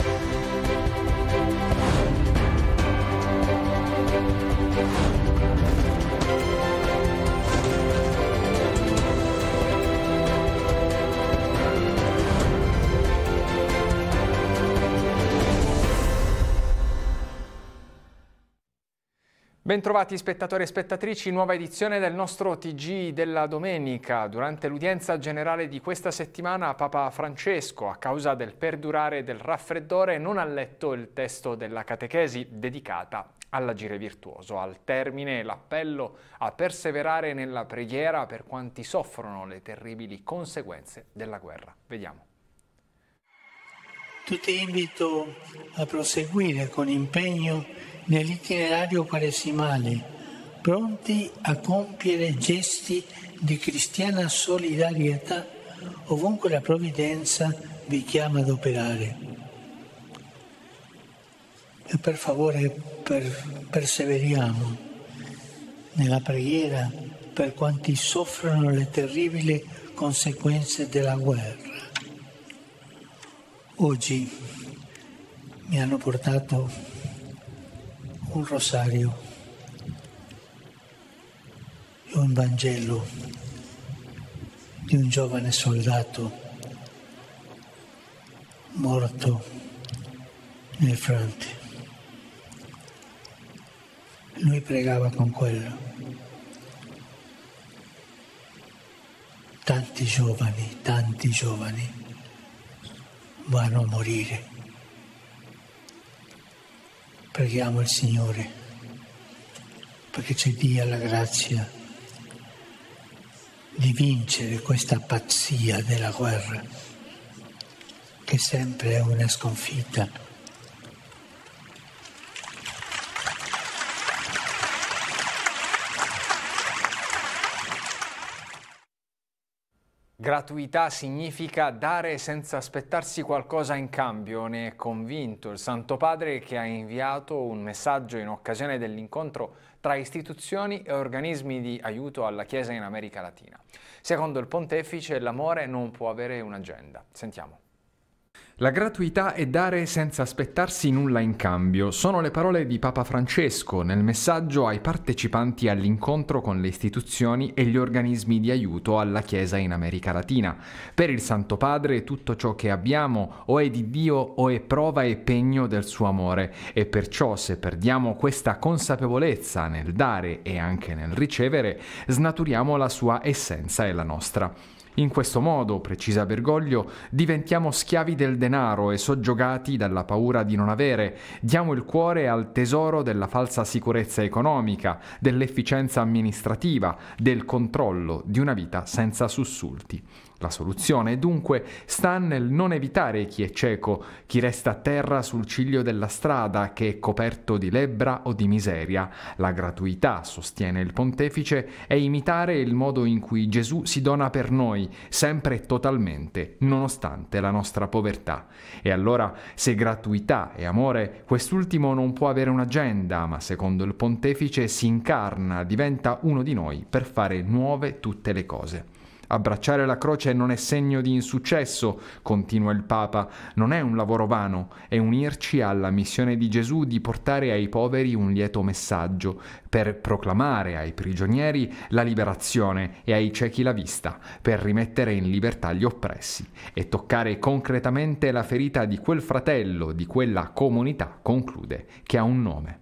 Thank you. Bentrovati spettatori e spettatrici, nuova edizione del nostro TG della domenica. Durante l'udienza generale di questa settimana Papa Francesco, a causa del perdurare del raffreddore, non ha letto il testo della catechesi dedicata all'agire virtuoso. Al termine l'appello a perseverare nella preghiera per quanti soffrono le terribili conseguenze della guerra. Vediamo. Tutti invito a proseguire con impegno nell'itinerario quaresimale, pronti a compiere gesti di cristiana solidarietà ovunque la provvidenza vi chiama ad operare. E per favore per, perseveriamo nella preghiera per quanti soffrono le terribili conseguenze della guerra. Oggi mi hanno portato un rosario e un Vangelo di un giovane soldato morto nel fronte. Lui pregava con quello. Tanti giovani, tanti giovani vanno a morire preghiamo il Signore perché ci dia la grazia di vincere questa pazzia della guerra che sempre è una sconfitta. Gratuità significa dare senza aspettarsi qualcosa in cambio, ne è convinto il Santo Padre che ha inviato un messaggio in occasione dell'incontro tra istituzioni e organismi di aiuto alla Chiesa in America Latina. Secondo il pontefice l'amore non può avere un'agenda. Sentiamo. La gratuità è dare senza aspettarsi nulla in cambio. Sono le parole di Papa Francesco nel messaggio ai partecipanti all'incontro con le istituzioni e gli organismi di aiuto alla Chiesa in America Latina. Per il Santo Padre tutto ciò che abbiamo o è di Dio o è prova e pegno del suo amore e perciò se perdiamo questa consapevolezza nel dare e anche nel ricevere, snaturiamo la sua essenza e la nostra. In questo modo, precisa Bergoglio, diventiamo schiavi del denaro e soggiogati dalla paura di non avere, diamo il cuore al tesoro della falsa sicurezza economica, dell'efficienza amministrativa, del controllo di una vita senza sussulti. La soluzione, dunque, sta nel non evitare chi è cieco, chi resta a terra sul ciglio della strada, che è coperto di lebbra o di miseria. La gratuità, sostiene il pontefice, è imitare il modo in cui Gesù si dona per noi, sempre e totalmente, nonostante la nostra povertà. E allora, se gratuità è amore, quest'ultimo non può avere un'agenda, ma secondo il pontefice si incarna, diventa uno di noi per fare nuove tutte le cose. Abbracciare la croce non è segno di insuccesso, continua il Papa, non è un lavoro vano, è unirci alla missione di Gesù di portare ai poveri un lieto messaggio, per proclamare ai prigionieri la liberazione e ai ciechi la vista, per rimettere in libertà gli oppressi e toccare concretamente la ferita di quel fratello, di quella comunità, conclude, che ha un nome.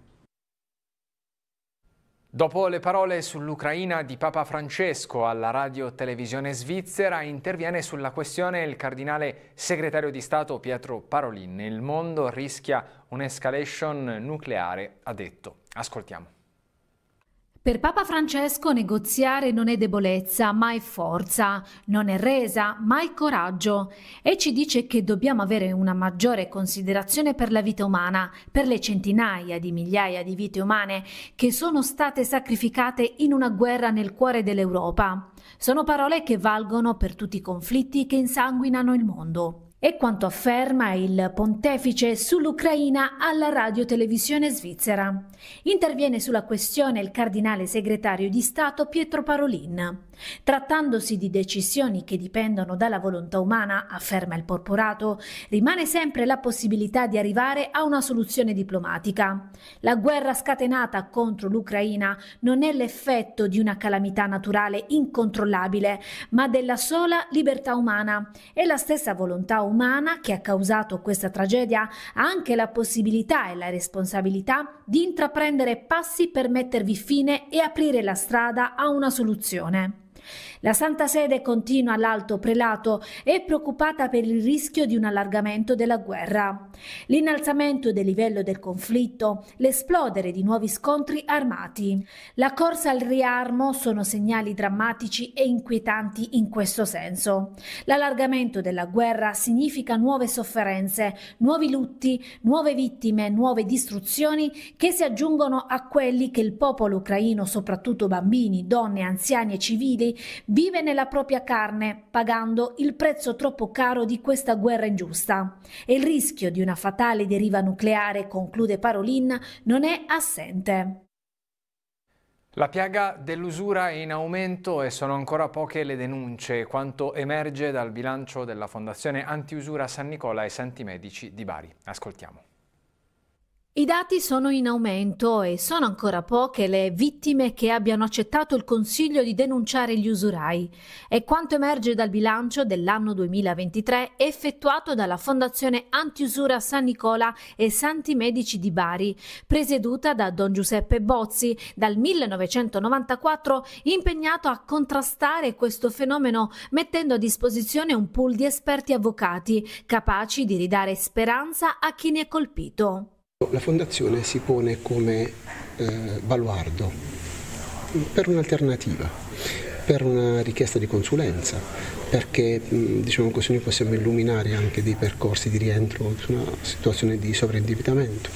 Dopo le parole sull'Ucraina di Papa Francesco alla radio televisione svizzera, interviene sulla questione il cardinale segretario di Stato Pietro Parolin. Il mondo rischia un'escalation nucleare, ha detto. Ascoltiamo. Per Papa Francesco negoziare non è debolezza, ma è forza, non è resa, ma è coraggio e ci dice che dobbiamo avere una maggiore considerazione per la vita umana, per le centinaia di migliaia di vite umane che sono state sacrificate in una guerra nel cuore dell'Europa. Sono parole che valgono per tutti i conflitti che insanguinano il mondo. È quanto afferma il pontefice sull'Ucraina alla radiotelevisione svizzera. Interviene sulla questione il cardinale segretario di Stato Pietro Parolin. Trattandosi di decisioni che dipendono dalla volontà umana, afferma il porporato, rimane sempre la possibilità di arrivare a una soluzione diplomatica. La guerra scatenata contro l'Ucraina non è l'effetto di una calamità naturale incontrollabile, ma della sola libertà umana. E la stessa volontà umana che ha causato questa tragedia ha anche la possibilità e la responsabilità di intraprendere passi per mettervi fine e aprire la strada a una soluzione. La Santa Sede continua all'alto prelato è preoccupata per il rischio di un allargamento della guerra. L'innalzamento del livello del conflitto, l'esplodere di nuovi scontri armati. La corsa al riarmo sono segnali drammatici e inquietanti in questo senso. L'allargamento della guerra significa nuove sofferenze, nuovi lutti, nuove vittime, nuove distruzioni che si aggiungono a quelli che il popolo ucraino, soprattutto bambini, donne, anziani e civili, vive nella propria carne, pagando il prezzo troppo caro di questa guerra ingiusta. E il rischio di una fatale deriva nucleare, conclude Parolin, non è assente. La piaga dell'usura è in aumento e sono ancora poche le denunce, quanto emerge dal bilancio della Fondazione Antiusura San Nicola e Santi Medici di Bari. Ascoltiamo. I dati sono in aumento e sono ancora poche le vittime che abbiano accettato il consiglio di denunciare gli usurai. È quanto emerge dal bilancio dell'anno 2023 effettuato dalla Fondazione Antiusura San Nicola e Santi Medici di Bari, presieduta da Don Giuseppe Bozzi, dal 1994 impegnato a contrastare questo fenomeno mettendo a disposizione un pool di esperti avvocati capaci di ridare speranza a chi ne è colpito. La Fondazione si pone come eh, baluardo per un'alternativa, per una richiesta di consulenza, perché diciamo così noi possiamo illuminare anche dei percorsi di rientro su una situazione di sovraindebitamento,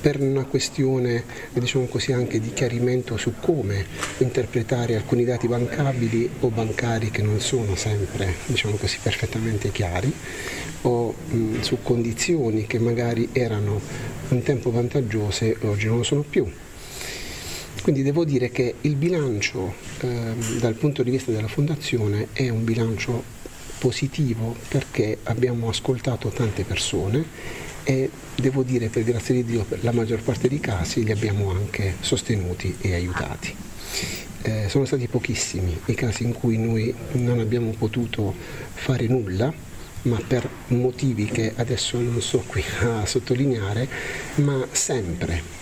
per una questione diciamo così, anche di chiarimento su come interpretare alcuni dati bancabili o bancari che non sono sempre diciamo così, perfettamente chiari o mh, mm, su condizioni che magari erano un tempo vantaggiose e oggi non lo sono più. Quindi devo dire che il bilancio eh, dal punto di vista della Fondazione è un bilancio positivo perché abbiamo ascoltato tante persone e devo dire per grazie di Dio per la maggior parte dei casi li abbiamo anche sostenuti e aiutati. Eh, sono stati pochissimi i casi in cui noi non abbiamo potuto fare nulla ma per motivi che adesso non so qui a sottolineare, ma sempre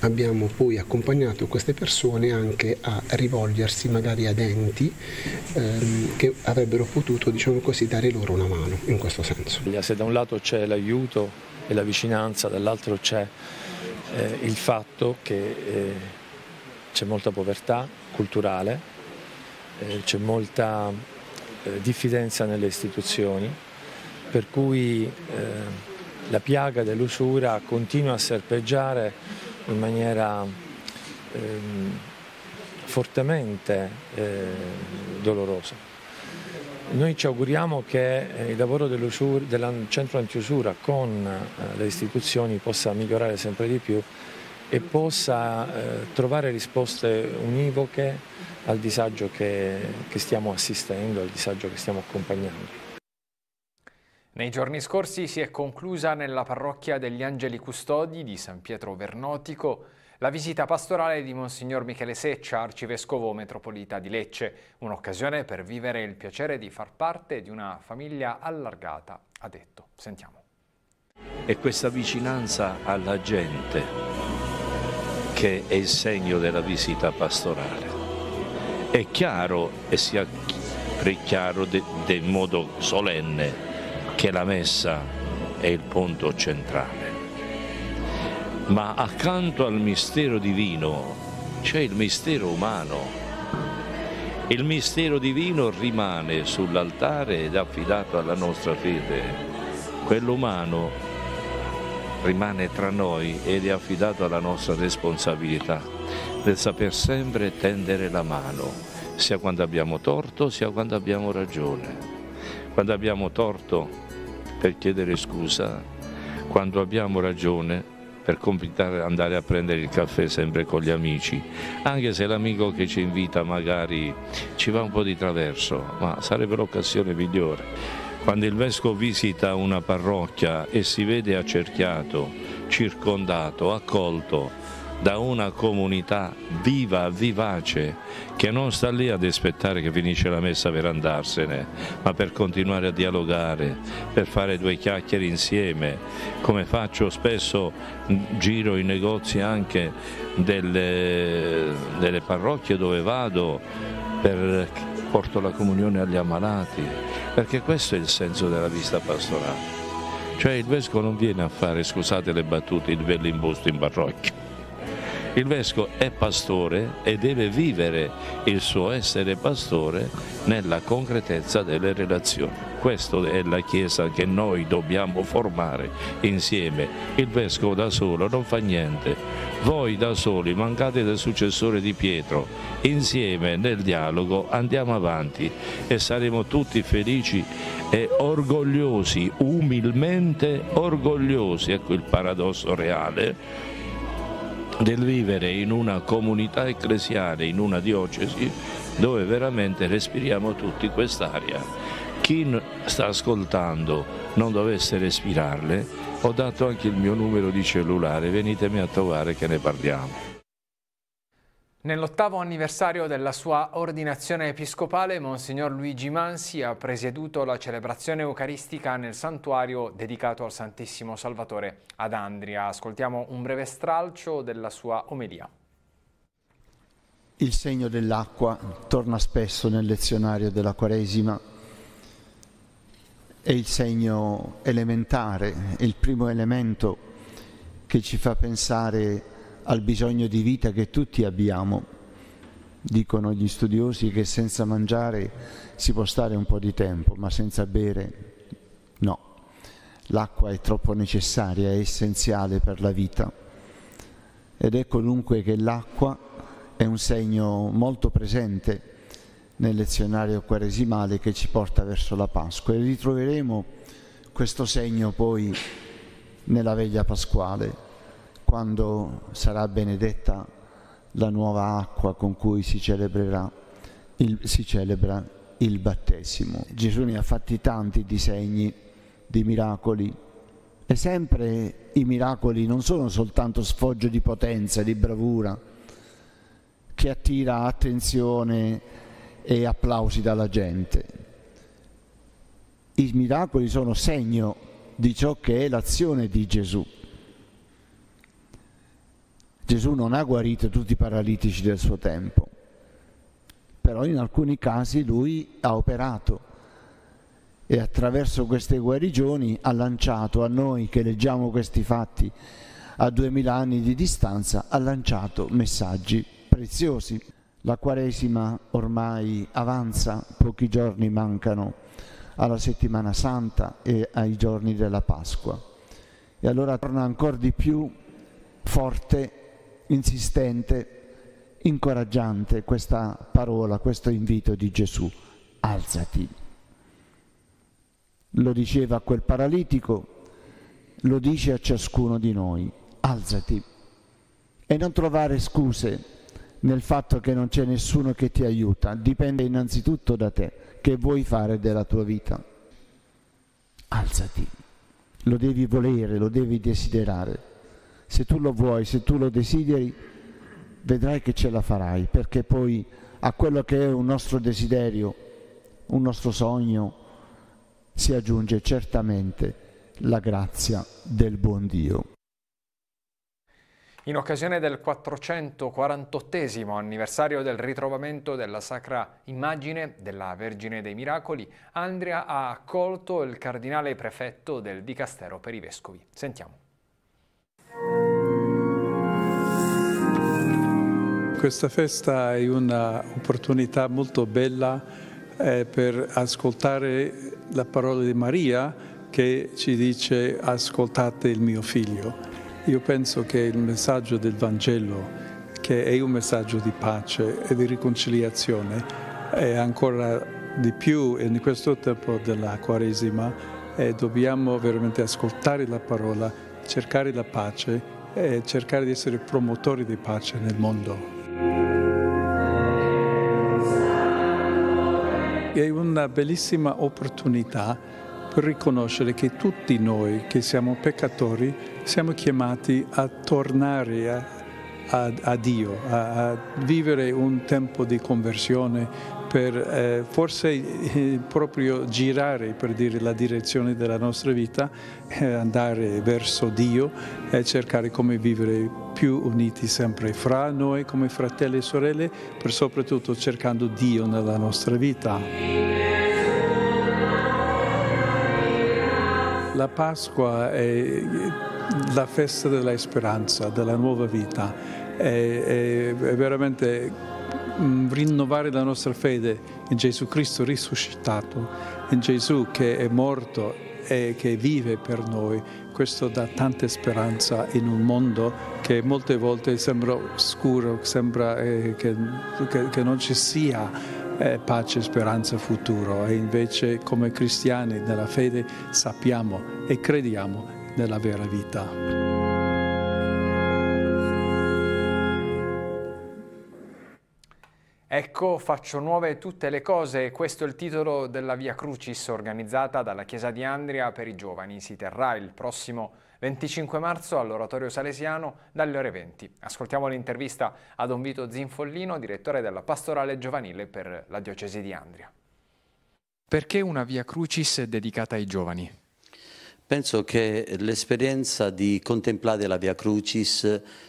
abbiamo poi accompagnato queste persone anche a rivolgersi magari ad enti ehm, che avrebbero potuto diciamo così, dare loro una mano in questo senso. Se da un lato c'è l'aiuto e la vicinanza, dall'altro c'è eh, il fatto che eh, c'è molta povertà culturale, eh, c'è molta eh, diffidenza nelle istituzioni per cui eh, la piaga dell'usura continua a serpeggiare in maniera ehm, fortemente eh, dolorosa. Noi ci auguriamo che eh, il lavoro del centro antiusura con eh, le istituzioni possa migliorare sempre di più e possa eh, trovare risposte univoche al disagio che, che stiamo assistendo, al disagio che stiamo accompagnando. Nei giorni scorsi si è conclusa nella parrocchia degli Angeli Custodi di San Pietro Vernotico la visita pastorale di Monsignor Michele Seccia, arcivescovo metropolita di Lecce, un'occasione per vivere il piacere di far parte di una famiglia allargata, ha detto. Sentiamo. È questa vicinanza alla gente che è il segno della visita pastorale. È chiaro e sia chiaro in modo solenne che la messa è il punto centrale. Ma accanto al mistero divino c'è il mistero umano. Il mistero divino rimane sull'altare ed affidato alla nostra fede. Quello umano rimane tra noi ed è affidato alla nostra responsabilità del saper sempre tendere la mano, sia quando abbiamo torto sia quando abbiamo ragione. Quando abbiamo torto per chiedere scusa quando abbiamo ragione per andare a prendere il caffè sempre con gli amici, anche se l'amico che ci invita magari ci va un po' di traverso, ma sarebbe l'occasione migliore. Quando il vescovo visita una parrocchia e si vede accerchiato, circondato, accolto, da una comunità viva, vivace, che non sta lì ad aspettare che finisce la messa per andarsene, ma per continuare a dialogare, per fare due chiacchiere insieme, come faccio spesso giro i negozi anche delle, delle parrocchie dove vado per porto la comunione agli ammalati, perché questo è il senso della vista pastorale. Cioè il vescovo non viene a fare, scusate le battute, il bellimbusto in parrocchia, il vescovo è pastore e deve vivere il suo essere pastore nella concretezza delle relazioni. Questa è la Chiesa che noi dobbiamo formare insieme. Il vescovo da solo non fa niente. Voi da soli mancate del successore di Pietro. Insieme nel dialogo andiamo avanti e saremo tutti felici e orgogliosi, umilmente orgogliosi. Ecco il paradosso reale del vivere in una comunità ecclesiale, in una diocesi, dove veramente respiriamo tutti quest'aria. Chi sta ascoltando non dovesse respirarle, ho dato anche il mio numero di cellulare, venitemi a trovare che ne parliamo. Nell'ottavo anniversario della sua ordinazione episcopale, Monsignor Luigi Mansi ha presieduto la celebrazione eucaristica nel santuario dedicato al Santissimo Salvatore ad Andria. Ascoltiamo un breve stralcio della sua omelia. Il segno dell'acqua torna spesso nel lezionario della Quaresima. È il segno elementare, il primo elemento che ci fa pensare al bisogno di vita che tutti abbiamo. Dicono gli studiosi che senza mangiare si può stare un po' di tempo, ma senza bere no. L'acqua è troppo necessaria, è essenziale per la vita. Ed ecco dunque che l'acqua è un segno molto presente nel lezionario quaresimale che ci porta verso la Pasqua e ritroveremo questo segno poi nella veglia pasquale quando sarà benedetta la nuova acqua con cui si, il, si celebra il battesimo. Gesù ne ha fatti tanti disegni di miracoli e sempre i miracoli non sono soltanto sfoggio di potenza, di bravura, che attira attenzione e applausi dalla gente. I miracoli sono segno di ciò che è l'azione di Gesù. Gesù non ha guarito tutti i paralitici del suo tempo, però in alcuni casi lui ha operato e attraverso queste guarigioni ha lanciato a noi che leggiamo questi fatti a duemila anni di distanza, ha lanciato messaggi preziosi. La Quaresima ormai avanza, pochi giorni mancano alla settimana santa e ai giorni della Pasqua. E allora torna ancora di più forte insistente, incoraggiante questa parola, questo invito di Gesù. Alzati. Lo diceva a quel paralitico, lo dice a ciascuno di noi. Alzati. E non trovare scuse nel fatto che non c'è nessuno che ti aiuta, dipende innanzitutto da te, che vuoi fare della tua vita. Alzati, lo devi volere, lo devi desiderare se tu lo vuoi, se tu lo desideri, vedrai che ce la farai, perché poi a quello che è un nostro desiderio, un nostro sogno, si aggiunge certamente la grazia del buon Dio. In occasione del 448 anniversario del ritrovamento della sacra immagine della Vergine dei Miracoli, Andrea ha accolto il cardinale prefetto del Dicastero per i Vescovi. Sentiamo. Questa festa è un'opportunità molto bella eh, per ascoltare la parola di Maria che ci dice ascoltate il mio figlio. Io penso che il messaggio del Vangelo, che è un messaggio di pace e di riconciliazione, è ancora di più in questo tempo della Quaresima eh, dobbiamo veramente ascoltare la parola, cercare la pace e cercare di essere promotori di pace nel mondo. È una bellissima opportunità per riconoscere che tutti noi che siamo peccatori siamo chiamati a tornare a, a, a Dio, a, a vivere un tempo di conversione, per eh, forse eh, proprio girare, per dire, la direzione della nostra vita, eh, andare verso Dio e cercare come vivere più uniti sempre fra noi come fratelli e sorelle, per soprattutto cercando Dio nella nostra vita. La Pasqua è la festa della speranza, della nuova vita, è, è veramente Mm, rinnovare la nostra fede in Gesù Cristo risuscitato, in Gesù che è morto e che vive per noi. Questo dà tanta speranza in un mondo che molte volte sembra oscuro, sembra eh, che, che, che non ci sia eh, pace, speranza, futuro e invece come cristiani nella fede sappiamo e crediamo nella vera vita. Ecco, faccio nuove tutte le cose, questo è il titolo della Via Crucis organizzata dalla Chiesa di Andria per i giovani. Si terrà il prossimo 25 marzo all'Oratorio Salesiano dalle ore 20. Ascoltiamo l'intervista a Don Vito Zinfollino, direttore della Pastorale Giovanile per la Diocesi di Andria. Perché una Via Crucis dedicata ai giovani? Penso che l'esperienza di contemplare la Via Crucis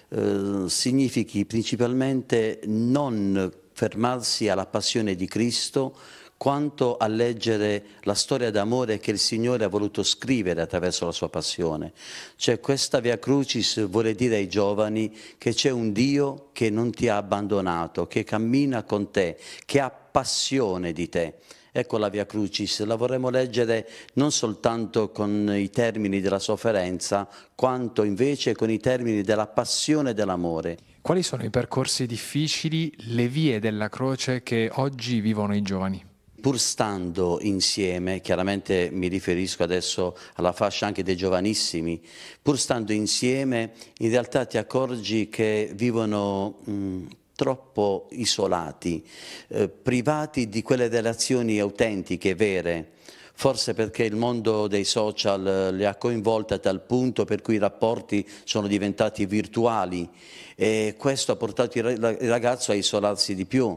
eh, significhi principalmente non fermarsi alla passione di Cristo quanto a leggere la storia d'amore che il Signore ha voluto scrivere attraverso la sua passione. Cioè questa Via Crucis vuole dire ai giovani che c'è un Dio che non ti ha abbandonato, che cammina con te, che ha passione di te. Ecco la Via Crucis, la vorremmo leggere non soltanto con i termini della sofferenza, quanto invece con i termini della passione e dell'amore. Quali sono i percorsi difficili, le vie della croce che oggi vivono i giovani? pur stando insieme, chiaramente mi riferisco adesso alla fascia anche dei giovanissimi, pur stando insieme in realtà ti accorgi che vivono mh, mm, troppo isolati, eh, privati di quelle relazioni autentiche, vere, forse perché il mondo dei social eh, li ha coinvolti a tal punto per cui i rapporti sono diventati virtuali e questo ha portato il ragazzo a isolarsi di più.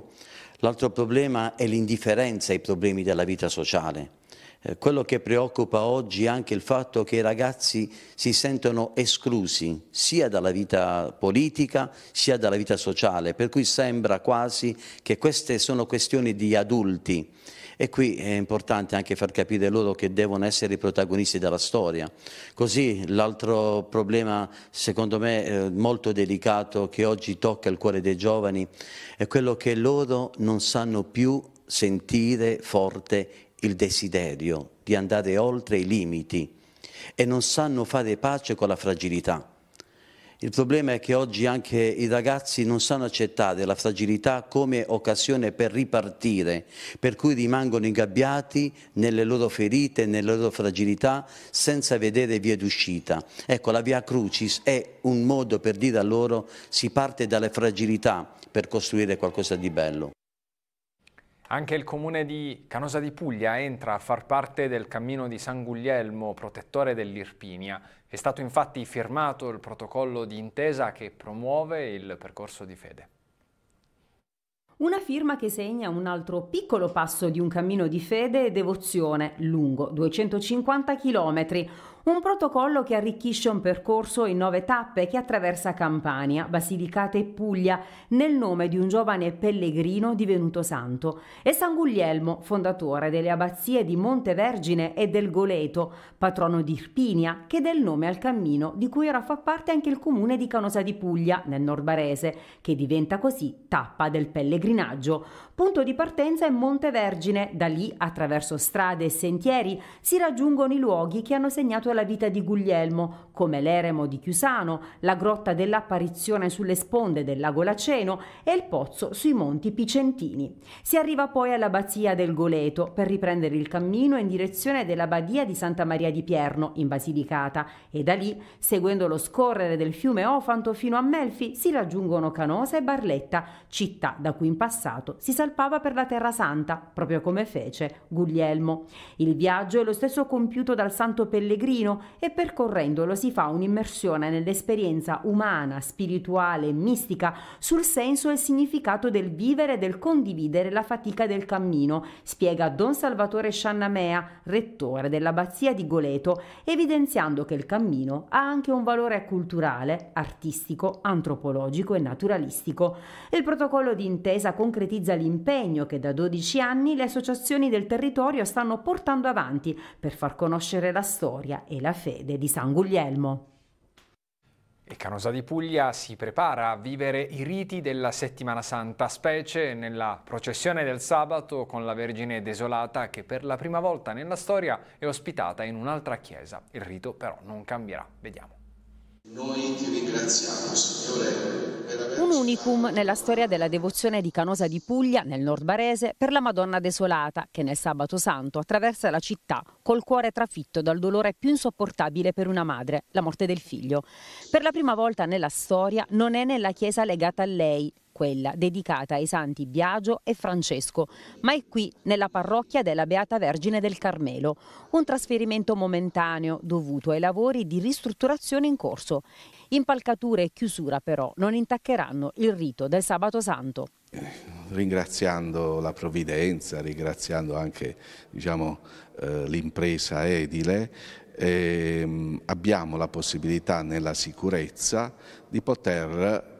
L'altro problema è l'indifferenza ai problemi della vita sociale eh, quello che preoccupa oggi è anche il fatto che i ragazzi si sentono esclusi sia dalla vita politica sia dalla vita sociale, per cui sembra quasi che queste sono questioni di adulti e qui è importante anche far capire loro che devono essere i protagonisti della storia. Così l'altro problema secondo me eh, molto delicato che oggi tocca il cuore dei giovani è quello che loro non sanno più sentire forte il desiderio di andare oltre i limiti e non sanno fare pace con la fragilità. Il problema è che oggi anche i ragazzi non sanno accettare la fragilità come occasione per ripartire, per cui rimangono ingabbiati nelle loro ferite, nelle loro fragilità, senza vedere via d'uscita. Ecco, la Via Crucis è un modo per dire a loro si parte dalle fragilità per costruire qualcosa di bello. Anche il comune di Canosa di Puglia entra a far parte del cammino di San Guglielmo, protettore dell'Irpinia. È stato infatti firmato il protocollo di intesa che promuove il percorso di fede. Una firma che segna un altro piccolo passo di un cammino di fede e devozione lungo 250 chilometri, un protocollo che arricchisce un percorso in nove tappe che attraversa Campania, Basilicata e Puglia nel nome di un giovane pellegrino divenuto santo. È San Guglielmo, fondatore delle abbazie di Montevergine e del Goleto, patrono di Irpinia, che del nome al cammino di cui ora fa parte anche il comune di Canosa di Puglia, nel nord barese, che diventa così tappa del pellegrinaggio. Punto di partenza è Monte Vergine. da lì attraverso strade e sentieri si raggiungono i luoghi che hanno segnato la vita di Guglielmo, come l'eremo di Chiusano, la grotta dell'apparizione sulle sponde del lago Laceno e il pozzo sui monti Picentini. Si arriva poi all'abbazia del Goleto per riprendere il cammino in direzione della badia di Santa Maria di Pierno in Basilicata e da lì, seguendo lo scorrere del fiume Ofanto fino a Melfi, si raggiungono Canosa e Barletta, città da cui in passato si sarebbe al Papa per la Terra Santa, proprio come fece Guglielmo. Il viaggio è lo stesso compiuto dal Santo Pellegrino e percorrendolo si fa un'immersione nell'esperienza umana, spirituale e mistica sul senso e significato del vivere e del condividere la fatica del cammino, spiega Don Salvatore Sciannamea, rettore dell'Abbazia di Goleto, evidenziando che il cammino ha anche un valore culturale, artistico, antropologico e naturalistico. Il protocollo di intesa concretizza l'immersione impegno che da 12 anni le associazioni del territorio stanno portando avanti per far conoscere la storia e la fede di San Guglielmo. E Canosa di Puglia si prepara a vivere i riti della settimana santa, specie nella processione del sabato con la Vergine Desolata che per la prima volta nella storia è ospitata in un'altra chiesa. Il rito però non cambierà. Vediamo. Noi ti ringraziamo, Signore. Un unicum nella storia della devozione di Canosa di Puglia, nel nord barese, per la Madonna Desolata, che nel sabato santo attraversa la città col cuore trafitto dal dolore più insopportabile per una madre, la morte del figlio. Per la prima volta nella storia non è nella chiesa legata a lei, quella dedicata ai santi Biagio e Francesco, ma è qui, nella parrocchia della Beata Vergine del Carmelo, un trasferimento momentaneo dovuto ai lavori di ristrutturazione in corso. Impalcature e chiusura però non intaccheranno il rito del sabato santo. Ringraziando la provvidenza, ringraziando anche diciamo, eh, l'impresa edile, eh, abbiamo la possibilità nella sicurezza di poter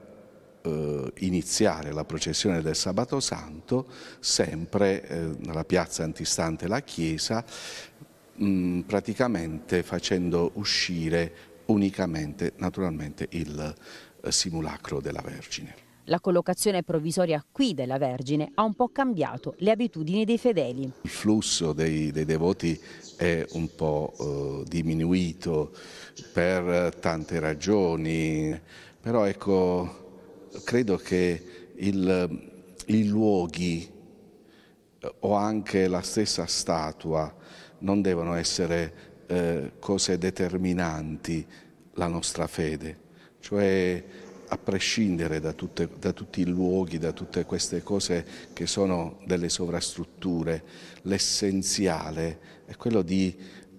eh, iniziare la processione del Sabato Santo sempre eh, nella piazza antistante la chiesa, mh, mm, praticamente facendo uscire unicamente naturalmente il eh, simulacro della Vergine. La collocazione provvisoria qui della Vergine ha un po' cambiato le abitudini dei fedeli. Il flusso dei, dei devoti è un po' eh, diminuito per tante ragioni, però ecco credo che il, i luoghi eh, o anche la stessa statua non devono essere eh, cose determinanti la nostra fede, cioè a prescindere da, tutte, da, tutti i luoghi, da tutte queste cose che sono delle sovrastrutture, l'essenziale è quello, di,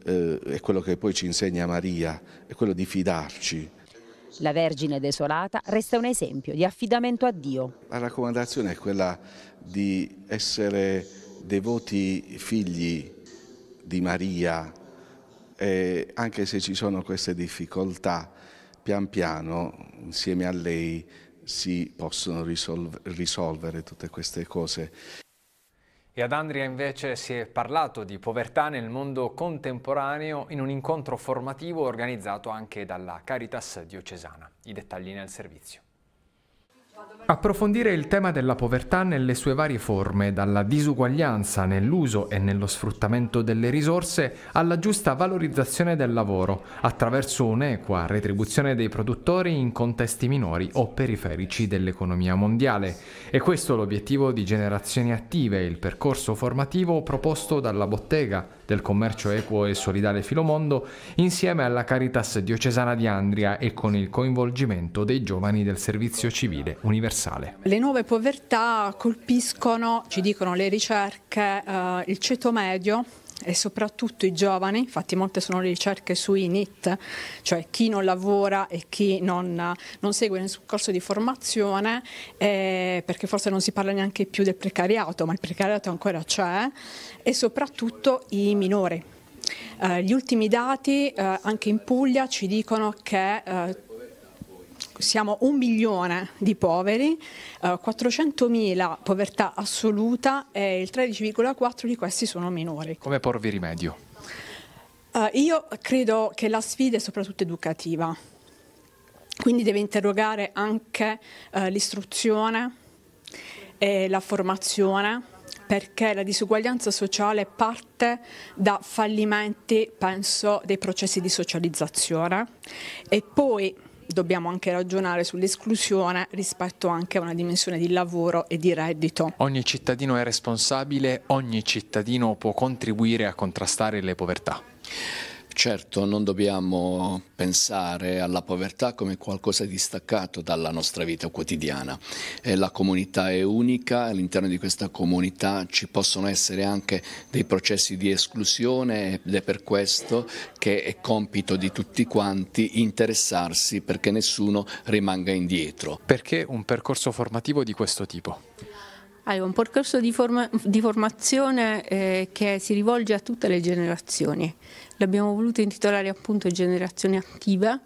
eh, è quello che poi ci insegna Maria, è quello di fidarci la Vergine desolata resta un esempio di affidamento a Dio. La raccomandazione è quella di essere devoti figli di Maria, e anche se ci sono queste difficoltà, pian piano insieme a lei si possono risolvere tutte queste cose. E ad Andria invece si è parlato di povertà nel mondo contemporaneo in un incontro formativo organizzato anche dalla Caritas diocesana. I dettagli nel servizio. Approfondire il tema della povertà nelle sue varie forme, dalla disuguaglianza nell'uso e nello sfruttamento delle risorse alla giusta valorizzazione del lavoro, attraverso un'equa retribuzione dei produttori in contesti minori o periferici dell'economia mondiale. E questo l'obiettivo di Generazioni Attive, il percorso formativo proposto dalla bottega del commercio equo e solidale Filomondo, insieme alla Caritas diocesana di Andria e con il coinvolgimento dei giovani del servizio civile universale. Le nuove povertà colpiscono, ci dicono le ricerche, eh, il ceto medio e soprattutto i giovani, infatti molte sono le ricerche sui NIT, cioè chi non lavora e chi non, non segue nessun corso di formazione, eh, perché forse non si parla neanche più del precariato, ma il precariato ancora c'è, e soprattutto i minori. Eh, gli ultimi dati eh, anche in Puglia ci dicono che eh, siamo un milione di poveri, eh, 400.000 povertà assoluta e il 13,4 di questi sono minori. Come porvi rimedio? Eh, io credo che la sfida è soprattutto educativa, quindi deve interrogare anche eh, l'istruzione e la formazione perché la disuguaglianza sociale parte da fallimenti, penso, dei processi di socializzazione e poi dobbiamo anche ragionare sull'esclusione rispetto anche a una dimensione di lavoro e di reddito. Ogni cittadino è responsabile, ogni cittadino può contribuire a contrastare le povertà. Certo, non dobbiamo pensare alla povertà come qualcosa di staccato dalla nostra vita quotidiana. Eh, la comunità è unica, all'interno di questa comunità ci possono essere anche dei processi di esclusione ed è per questo che è compito di tutti quanti interessarsi perché nessuno rimanga indietro. Perché un percorso formativo di questo tipo? Allora, un percorso di, forma di formazione eh, che si rivolge a tutte le generazioni. L'abbiamo voluto intitolare appunto Generazione Attiva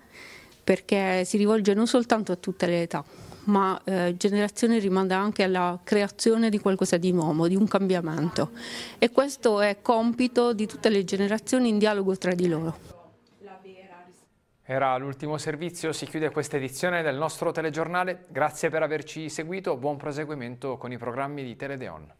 perché si rivolge non soltanto a tutte le età, ma eh, generazione rimanda anche alla creazione di qualcosa di nuovo, di un cambiamento. E questo è compito di tutte le generazioni in dialogo tra di loro. Era l'ultimo servizio, si chiude questa edizione del nostro telegiornale. Grazie per averci seguito, buon proseguimento con i programmi di Teledeon.